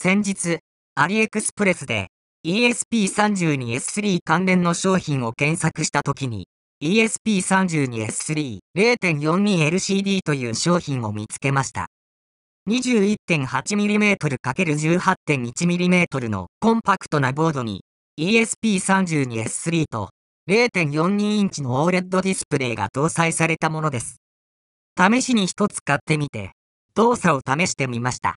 先日、アリエクスプレスで ESP32S3 関連の商品を検索したときに ESP32S3.42LCD という商品を見つけました。21.8mm×18.1mm のコンパクトなボードに ESP32S3 と0.42インチの OLED ディスプレイが搭載されたものです。試しに一つ買ってみて、動作を試してみました。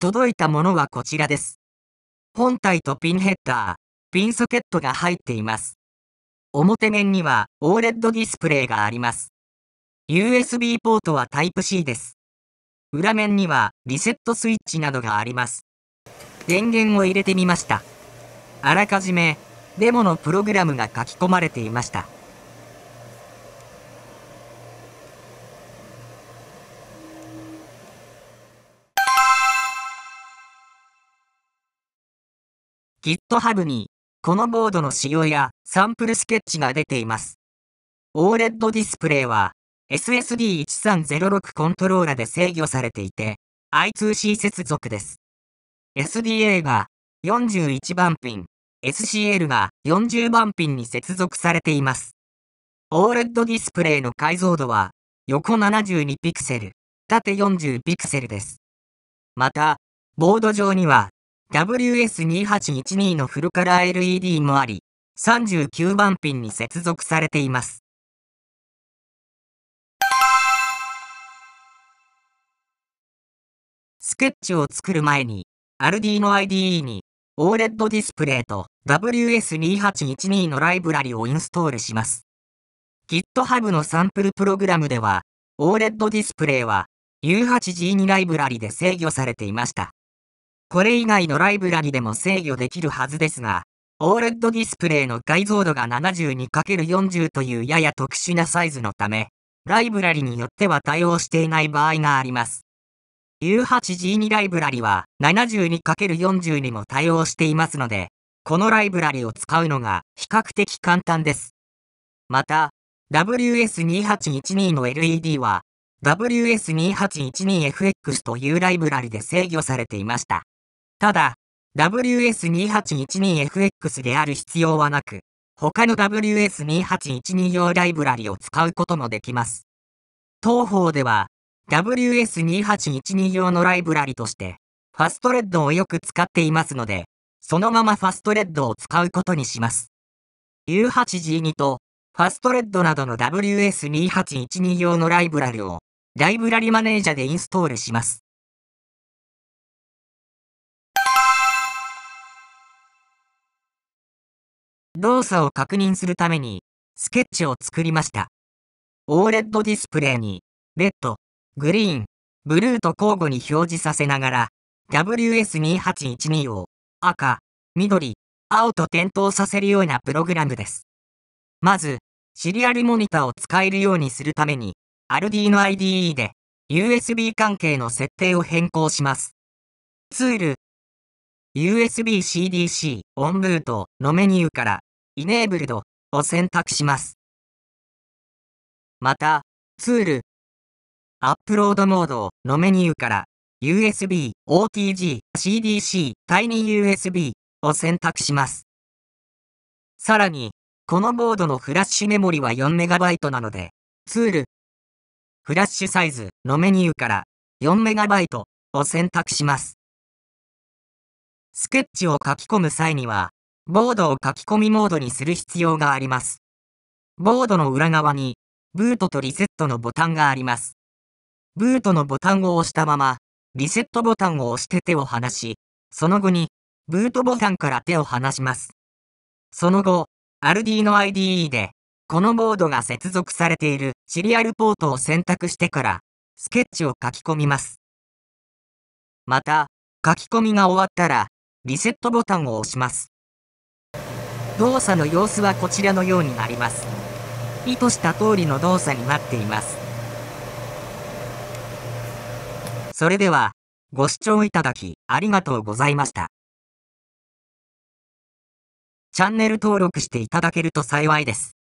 届いたものはこちらです。本体とピンヘッダー、ピンソケットが入っています。表面には OLED ディスプレイがあります。USB ポートは Type-C です。裏面にはリセットスイッチなどがあります。電源を入れてみました。あらかじめデモのプログラムが書き込まれていました。GitHub に、このボードの仕様やサンプルスケッチが出ています。OLED ディスプレイは SSD1306 コントローラで制御されていて I2C 接続です。SDA が41番ピン、SCL が40番ピンに接続されています。OLED ディスプレイの解像度は横72ピクセル、縦40ピクセルです。また、ボード上には WS2812 のフルカラー LED もあり、39番ピンに接続されています。スケッチを作る前に、アルディの IDE に OLED ディスプレイと WS2812 のライブラリをインストールします。GitHub のサンプルプログラムでは、OLED ディスプレイは U8G2 ライブラリで制御されていました。これ以外のライブラリでも制御できるはずですが、OLED ディスプレイの解像度が 72×40 というやや特殊なサイズのため、ライブラリによっては対応していない場合があります。U8G2 ライブラリは 72×40 にも対応していますので、このライブラリを使うのが比較的簡単です。また、WS2812 の LED は WS2812FX というライブラリで制御されていました。ただ、WS2812FX である必要はなく、他の WS2812 用ライブラリを使うこともできます。当方では、WS2812 用のライブラリとして、ファストレッドをよく使っていますので、そのままファストレッドを使うことにします。U8G2 と、ファストレッドなどの WS2812 用のライブラリを、ライブラリマネージャでインストールします。動作を確認するために、スケッチを作りました。ーレッドディスプレイに、レッド、グリーン、ブルーと交互に表示させながら、WS2812 を赤、緑、青と点灯させるようなプログラムです。まず、シリアルモニターを使えるようにするために、Arduino IDE で USB 関係の設定を変更します。ツール、USB-CDC オンブートのメニューから Enabled を選択します。また、ツール、アップロードモードのメニューから USB、OTG、CDC、TinyUSB を選択します。さらに、このボードのフラッシュメモリは 4MB なので、ツール、フラッシュサイズのメニューから 4MB を選択します。スケッチを書き込む際には、ボードを書き込みモードにする必要があります。ボードの裏側に、ブートとリセットのボタンがあります。ブートのボタンを押したまま、リセットボタンを押して手を離し、その後に、ブートボタンから手を離します。その後、RD の IDE で、このボードが接続されているシリアルポートを選択してから、スケッチを書き込みます。また、書き込みが終わったら、リセットボタンを押します。動作の様子はこちらのようになります。意図した通りの動作になっています。それでは、ご視聴いただきありがとうございました。チャンネル登録していただけると幸いです。